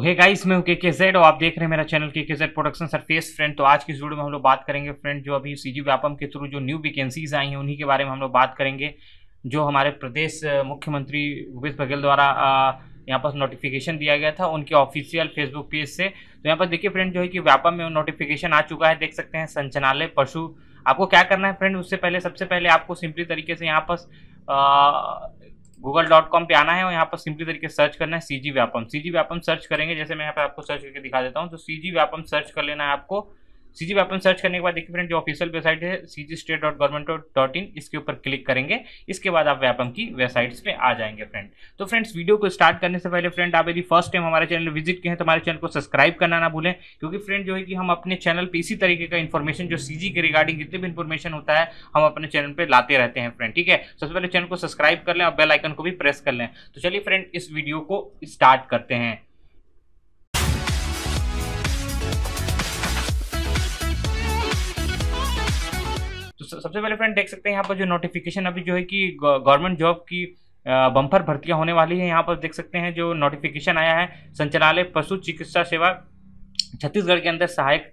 okay hey guys मैं हूं के के जेड और आप देख रहे हैं मेरा चैनल के K Z production sir face friend तो आज की इस वीडियो में हम लोग बात करेंगे फ्रेंड जो अभी सी जी व्यापम के थ्रू जो न्यू वैकेंसीज आई हैं उन्हीं के बारे में हम लोग बात करेंगे जो हमारे प्रदेश मुख्यमंत्री भूपेश बघेल द्वारा यहाँ पर नोटिफिकेशन दिया गया था उनके ऑफिशियल फेसबुक पेज से तो यहाँ पर देखिए फ्रेंड जो है कि व्यापम में नोटिफिकेशन आ चुका है देख सकते हैं संचालय पशु आपको क्या करना है फ्रेंड उससे पहले सबसे पहले आपको सिंपली तरीके से यहाँ पर गूगल डॉट कॉम पर आना है और यहाँ पर सिंपली तरीके सर्च करना है C G Vyapam C G Vyapam search करेंगे जैसे मैं यहाँ पर आपको सर्च करके दिखा देता हूँ तो सी जी व्यापम सर्च कर लेना है आपको सी जी वेपन सर्च करने के बाद देखिए फ्रेंड जो ऑफिशियल वेबसाइट है C G state dot government dot in इसके ऊपर क्लिक करेंगे इसके बाद आप वेपन की वेबसाइट्स पे आ जाएंगे फ्रेंड तो फ्रेंड्स वीडियो को स्टार्ट करने से पहले फ्रेंड आप यदि फर्स्ट टाइम हमारे चैनल विजिट किए हैं तो हमारे चैनल को सब्सक्राइब करना ना भूलें क्योंकि फ्रेंड जो है कि हम अपने चैनल पर इसी तरीके का इन्फॉर्मेशन जो सी के रिगार्डिंग जितने भी इन्फॉर्मेशन होता है हम अपने चैनल पर लाते रहते हैं फ्रेंड ठीक है सबसे पहले चैनल को सब्सक्राइब कर लें और बेलाइकन को भी प्रेस कर लें तो चलिए फ्रेंड इस वीडियो को स्टार्ट करते हैं सबसे पहले फ्रेंड देख सकते हैं यहाँ पर जो नोटिफिकेशन अभी जो है कि गवर्नमेंट जॉब की बम्फर भर्तियां होने वाली है यहाँ पर देख सकते हैं जो नोटिफिकेशन आया है संचालय पशु चिकित्सा सेवा छत्तीसगढ़ के अंदर सहायक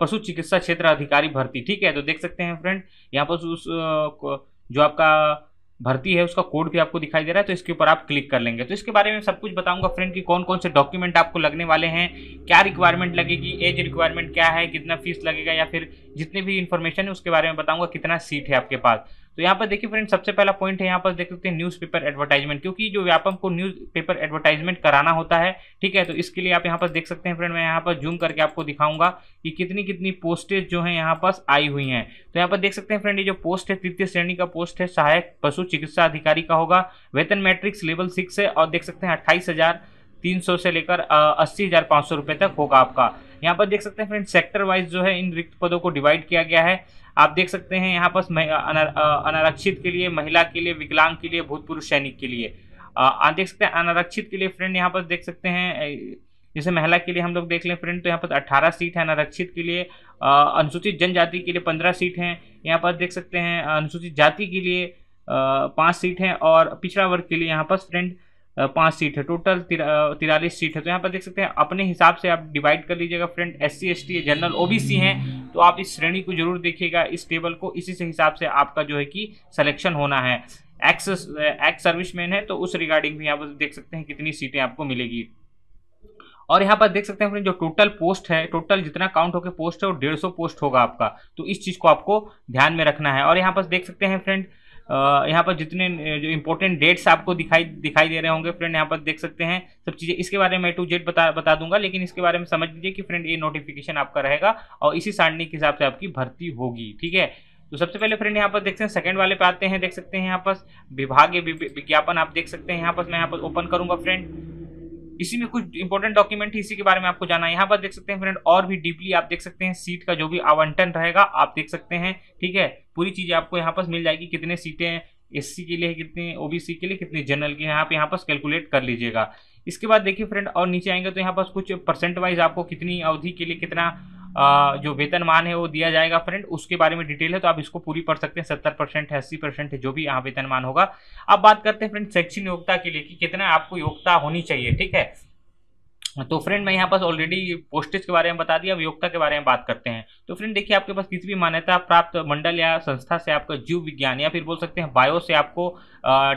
पशु चिकित्सा क्षेत्र अधिकारी भर्ती ठीक है तो देख सकते हैं फ्रेंड यहाँ पर उस जो आपका भर्ती है उसका कोड भी आपको दिखाई दे रहा है तो इसके ऊपर आप क्लिक कर लेंगे तो इसके बारे में सब कुछ बताऊंगा फ्रेंड कि कौन कौन से डॉक्यूमेंट आपको लगने वाले हैं क्या रिक्वायरमेंट लगेगी एज रिक्वायरमेंट क्या है कितना फीस लगेगा या फिर जितनी भी इन्फॉर्मेशन है उसके बारे में बताऊंगा कितना सीट है आपके पास तो यहाँ पर देखिए फ्रेंड सबसे पहला पॉइंट है यहाँ पर देख सकते हैं न्यूज़पेपर एडवर्टाइजमेंट क्योंकि जो व्यापम को न्यूज़पेपर एडवर्टाइजमेंट कराना होता है ठीक है तो इसके लिए आप यहाँ पर देख सकते हैं फ्रेंड मैं यहाँ पर जूम करके आपको दिखाऊंगा कि कितनी कितनी पोस्टेज जो है यहाँ पर आई हुई हैं तो यहाँ पर देख सकते हैं फ्रेंड ये जो पोस्ट है तृतीय श्रेणी का पोस्ट है सहायक पशु चिकित्सा अधिकारी का होगा वेतन मैट्रिक्स लेवल सिक्स है और देख सकते हैं अट्ठाईस तीन सौ से लेकर अस्सी हज़ार पाँच सौ तक होगा आपका यहाँ पर देख सकते हैं फ्रेंड सेक्टर वाइज जो है इन रिक्त पदों को डिवाइड किया गया है आप देख सकते हैं यहाँ पर अनारक्षित के लिए महिला के लिए विकलांग के लिए भूतपूर्व सैनिक के लिए आप देख सकते हैं अनारक्षित के लिए फ्रेंड यहाँ पर देख सकते हैं जैसे महिला के लिए हम लोग देख लें फ्रेंड तो यहाँ पर 18 सीट है अनारक्षित के लिए अनुसूचित जनजाति के लिए 15 सीट हैं यहाँ पर देख सकते हैं अनुसूचित जाति के लिए पाँच सीट हैं और पिछड़ा वर्ग के लिए यहाँ पर फ्रेंड पाँच सीट है टोटल तिरालीस सीट है तो यहाँ पर देख सकते हैं अपने हिसाब से आप डिवाइड कर लीजिएगा friend S C S T general OBC हैं तो आप इस श्रेणी को जरूर देखिएगा इस टेबल को इसी से हिसाब से आपका जो है कि सिलेक्शन होना है एक्स एक्स सर्विसमैन है तो उस रिगार्डिंग भी यहाँ पर देख सकते हैं कितनी सीटें आपको मिलेगी और यहाँ पर देख सकते हैं फ्रेंड जो टोटल पोस्ट है टोटल जितना काउंट होकर पोस्ट है वो डेढ़ पोस्ट होगा आपका तो इस चीज़ को आपको ध्यान में रखना है और यहाँ पर देख सकते हैं फ्रेंड यहाँ पर जितने जो इंपॉर्टेंट डेट्स आपको दिखाई दिखाई दे रहे होंगे फ्रेंड यहाँ पर देख सकते हैं सब चीज़ें इसके बारे में टू जेड बता बता दूंगा लेकिन इसके बारे में समझ लीजिए कि फ्रेंड ये नोटिफिकेशन आपका रहेगा और इसी सारणी के हिसाब से आपकी भर्ती होगी ठीक है तो सबसे पहले फ्रेंड यहाँ पर देखते हैं सेकंड वाले पे आते हैं देख सकते हैं यहाँ पर विभागीय विज्ञापन आप देख सकते हैं यहाँ पर मैं यहाँ पर ओपन करूंगा फ्रेंड इसी में कुछ इंपॉर्टेंट डॉक्यूमेंट इसी के बारे में आपको जाना है यहाँ पर देख सकते हैं फ्रेंड और भी डीपली आप देख सकते हैं सीट का जो भी आवंटन रहेगा आप देख सकते हैं ठीक है पूरी चीज़ आपको यहाँ पर मिल जाएगी कितने सीटें हैं एस के लिए कितने ओ के लिए कितने जनरल के हैं आप यहाँ पर कैलकुलेट कर लीजिएगा इसके बाद देखिए फ्रेंड और नीचे आएंगे तो यहाँ पास कुछ परसेंट वाइज आपको कितनी अवधि के लिए कितना आ, जो वेतनमान है वो दिया जाएगा फ्रेंड उसके बारे में डिटेल है तो आप इसको पूरी पढ़ सकते हैं सत्तर परसेंट अस्सी परसेंट जो भी यहाँ वेतनमान होगा अब बात करते हैं फ्रेंड शैक्षणिक योग्यता के लिए कि कितना आपको योग्यता होनी चाहिए ठीक है तो फ्रेंड मैं यहाँ पास ऑलरेडी पोस्टेज के बारे में बता दिया अब योग्यता के बारे में बात करते हैं तो फ्रेंड देखिए आपके पास किसी भी मान्यता प्राप्त मंडल या संस्था से आपका जीव विज्ञान या फिर बोल सकते हैं बायो से आपको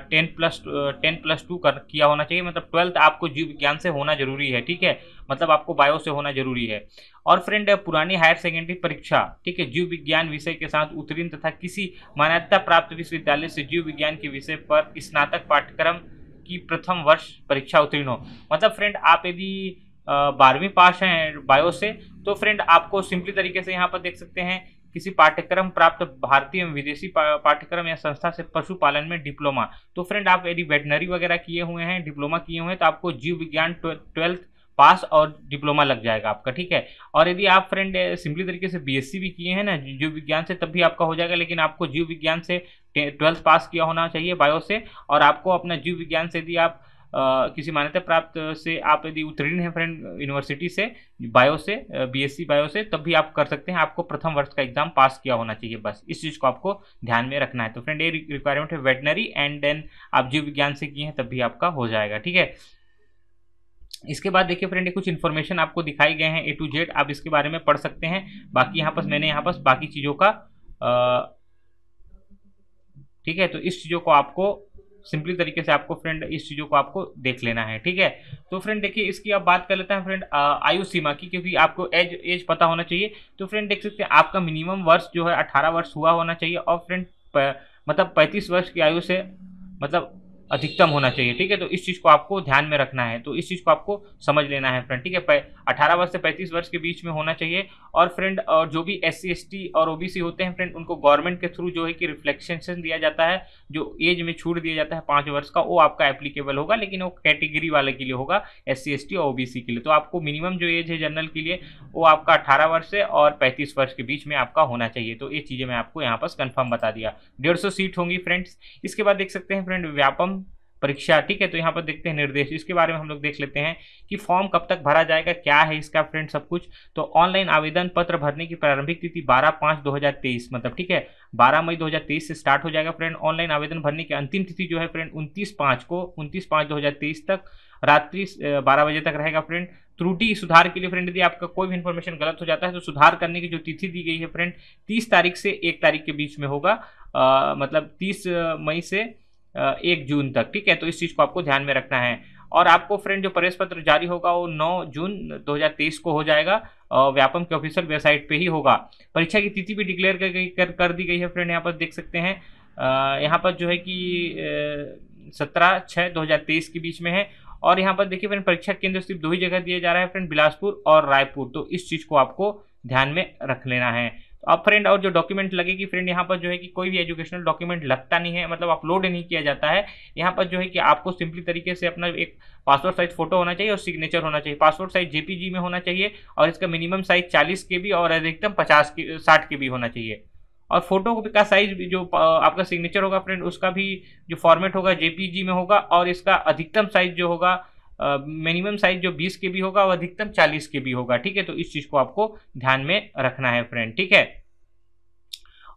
ten plus ten plus two कर किया होना चाहिए मतलब ट्वेल्थ आपको जीव विज्ञान से होना जरूरी है ठीक है मतलब आपको बायो से होना जरूरी है और फ्रेंड पुरानी हायर सेकेंडरी परीक्षा ठीक है जीव विज्ञान विषय के साथ उत्तीर्ण तथा किसी मान्यता प्राप्त विश्वविद्यालय से जीव विज्ञान के विषय पर स्नातक पाठ्यक्रम की प्रथम वर्ष परीक्षा उत्तीर्ण हो मतलब फ्रेंड आप यदि बारहवीं पास हैं बायो से तो फ्रेंड आपको सिंपली तरीके से यहाँ पर देख सकते हैं किसी पाठ्यक्रम प्राप्त भारतीय एवं विदेशी पाठ्यक्रम या संस्था से पशुपालन में डिप्लोमा तो फ्रेंड आप यदि वेटनरी वगैरह किए हुए हैं डिप्लोमा किए हुए हैं तो आपको जीव विज्ञान ट्वेल्थ पास और डिप्लोमा लग जाएगा आपका ठीक है और यदि आप फ्रेंड सिंपली तरीके से बीएससी भी किए हैं ना जीव विज्ञान से तब भी आपका हो जाएगा लेकिन आपको जीव विज्ञान से ट्वेल्थ पास किया होना चाहिए बायो से और आपको अपना जीव विज्ञान से यदि आप किसी मान्यता प्राप्त से आप यदि उत्तीर्ण हैं फ्रेंड यूनिवर्सिटी से बायो से बीएससी बायो से तब भी आप कर सकते हैं आपको प्रथम वर्ष का एग्जाम पास किया होना चाहिए बस इस चीज़ को आपको ध्यान में रखना है तो फ्रेंड ये रिक्वायरमेंट है वेटनरी एंड देन आप जीव विज्ञान से किए हैं तब भी आपका हो जाएगा ठीक है इसके बाद देखिए फ्रेंड ये कुछ इन्फॉर्मेशन आपको दिखाई गए हैं ए टू जेड आप इसके बारे में पढ़ सकते हैं बाकी यहाँ पास मैंने यहाँ पास बाकी चीज़ों का ठीक है तो इस चीज़ों को आपको सिंपली तरीके से आपको फ्रेंड इस चीज़ों को आपको देख लेना है ठीक है तो फ्रेंड देखिए इसकी अब बात कर लेते हैं फ्रेंड आयु सीमा की क्योंकि आपको एज एज पता होना चाहिए तो फ्रेंड देख सकते हैं आपका मिनिमम वर्ष जो है अठारह वर्ष हुआ होना चाहिए और फ्रेंड मतलब पैंतीस वर्ष की आयु से मतलब अधिकतम होना चाहिए ठीक है तो इस चीज़ को आपको ध्यान में रखना है तो इस चीज़ को आपको समझ लेना है फ्रेंड ठीक है अठारह वर्ष से पैंतीस वर्ष के बीच में होना चाहिए और फ्रेंड और जो भी एस सी और ओ होते हैं फ्रेंड उनको गवर्नमेंट के थ्रू जो है कि रिफ्लेक्शन दिया जाता है जो एज में छूट दिया जाता है पाँच वर्ष का वो आपका एप्लीकेबल होगा लेकिन वो कैटेगरी वाले के लिए होगा एस सी और ओ के लिए तो आपको मिनिमम जो एज है जनरल के लिए वो आपका अठारह वर्ष से और पैंतीस वर्ष के बीच में आपका होना चाहिए तो ये चीज़ें मैं आपको यहाँ पर कन्फर्म बता दिया डेढ़ सीट होंगी फ्रेंड्स इसके बाद देख सकते हैं फ्रेंड व्यापम परीक्षा ठीक है तो यहाँ पर देखते हैं निर्देश इसके बारे में हम लोग देख लेते हैं कि फॉर्म कब तक भरा जाएगा क्या है इसका फ्रेंड सब कुछ तो ऑनलाइन आवेदन पत्र भरने की प्रारंभिक तिथि 12 पाँच 2023 मतलब ठीक है 12 मई 2023 से स्टार्ट हो जाएगा फ्रेंड ऑनलाइन आवेदन भरने की अंतिम तिथि जो है फ्रेंड उनतीस पाँच को उनतीस पाँच दो तक रात्रि बारह बजे तक रहेगा फ्रेंड त्रुटि सुधार के लिए फ्रेंड यदि आपका कोई भी इन्फॉर्मेशन गलत हो जाता है तो सुधार करने की जो तिथि दी गई है फ्रेंड तीस तारीख से एक तारीख के बीच में होगा मतलब तीस मई से एक जून तक ठीक है तो इस चीज़ को आपको ध्यान में रखना है और आपको फ्रेंड जो प्रवेश पत्र जारी होगा वो 9 जून 2023 को हो जाएगा व्यापम के ऑफिशियल वेबसाइट पे ही होगा परीक्षा की तिथि भी डिक्लेयर कर, कर, कर दी गई है फ्रेंड यहाँ पर देख सकते हैं यहाँ पर जो है कि सत्रह छः दो के बीच में है और यहाँ पर देखिए फ्रेंड परीक्षा केंद्र सिर्फ दो ही जगह दिया जा रहा है फ्रेंड बिलासपुर और रायपुर तो इस चीज़ को आपको ध्यान में रख लेना है अब फ्रेंड और जो डॉक्यूमेंट लगेगी फ्रेंड यहाँ पर जो है कि कोई भी एजुकेशनल डॉक्यूमेंट लगता नहीं है मतलब अपलोड नहीं किया जाता है यहाँ पर जो है कि आपको सिंपली तरीके से अपना एक पासपोर्ट साइज फोटो होना चाहिए और सिग्नेचर होना चाहिए पासवर्ड साइज जेपीजी में होना चाहिए और इसका मिनिमम साइज चालीस के बी और अधिकतम पचास के साठ के बी होना चाहिए और फोटो का साइज जो आपका सिग्नेचर होगा फ्रेंड उसका भी जो फॉर्मेट होगा जेपीजी में होगा और इसका अधिकतम साइज जो होगा मिनिमम साइज जो 20 के भी होगा और अधिकतम 40 के भी होगा ठीक है तो इस चीज़ को आपको ध्यान में रखना है फ्रेंड ठीक है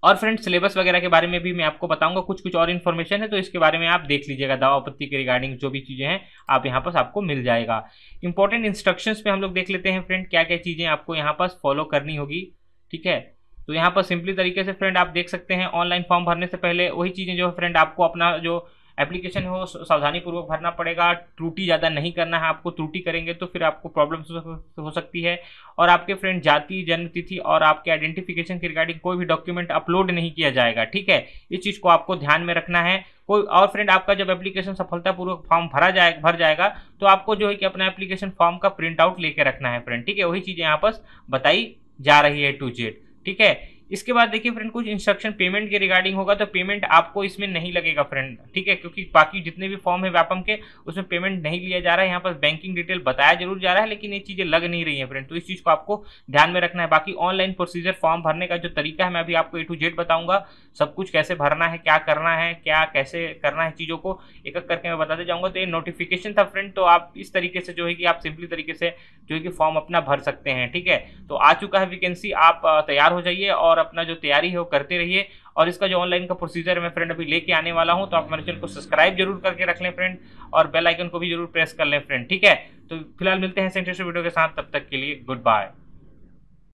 और फ्रेंड सिलेबस वगैरह के बारे में भी मैं आपको बताऊंगा कुछ कुछ और इन्फॉर्मेशन है तो इसके बारे में आप देख लीजिएगा दवा आपत्ति के रिगार्डिंग जो भी चीज़ें हैं आप यहाँ पर आपको मिल जाएगा इंपॉर्टेंट इंस्ट्रक्शंस पे हम लोग देख लेते हैं फ्रेंड क्या क्या चीज़ें आपको यहाँ पर फॉलो करनी होगी ठीक है तो यहाँ पर सिंपली तरीके से फ्रेंड आप देख सकते हैं ऑनलाइन फॉर्म भरने से पहले वही चीज़ें जो फ्रेंड आपको अपना जो एप्लीकेशन हो सावधानी पूर्वक भरना पड़ेगा त्रुटि ज़्यादा नहीं करना है आपको त्रुटि करेंगे तो फिर आपको प्रॉब्लम हो सकती है और आपके फ्रेंड जाति जन्मतिथि और आपके आइडेंटिफिकेशन के रिगार्डिंग कोई भी डॉक्यूमेंट अपलोड नहीं किया जाएगा ठीक है इस चीज़ को आपको ध्यान में रखना है कोई और फ्रेंड आपका जब एप्लीकेशन सफलतापूर्वक फॉर्म भरा जाए भर जाएगा तो आपको जो है कि अपना एप्लीकेशन फॉर्म का प्रिंट आउट लेके रखना है फ्रेंड ठीक है वही चीज़ें यहाँ पर बताई जा रही है टू जेड ठीक है इसके बाद देखिए फ्रेंड कुछ इंस्ट्रक्शन पेमेंट के रिगार्डिंग होगा तो पेमेंट आपको इसमें नहीं लगेगा फ्रेंड ठीक है क्योंकि बाकी जितने भी फॉर्म है व्यापम के उसमें पेमेंट नहीं लिया जा रहा है यहाँ पर बैंकिंग डिटेल बताया जरूर जा रहा है लेकिन ये चीज़ें लग नहीं रही है फ्रेंड तो इस चीज़ को आपको ध्यान में रखना है बाकी ऑनलाइन प्रोसीजर फॉर्म भरने का जो तरीका है मैं अभी आपको ए टू जेड बताऊंगा सब कुछ कैसे भरना है क्या करना है क्या कैसे करना है चीज़ों को एक एक करके मैं बताते जाऊँगा तो ये नोटिफिकेशन था फ्रेंड तो आप इस तरीके से जो है कि आप सिंपली तरीके से जो है कि फॉर्म अपना भर सकते हैं ठीक है तो आ चुका है वैकेंसी आप तैयार हो जाइए और अपना जो तैयारी है वो करते रहिए और इसका जो ऑनलाइन का प्रोसीजर मैं फ्रेंड अभी लेके आने वाला हूँ तो आप मेरे चैनल को सब्सक्राइब जरूर करके रख लें फ्रेंड और बेल आइकन को भी जरूर प्रेस कर लें फ्रेंड ठीक है तो फिलहाल मिलते हैं वीडियो के साथ तब तक के लिए गुड बाय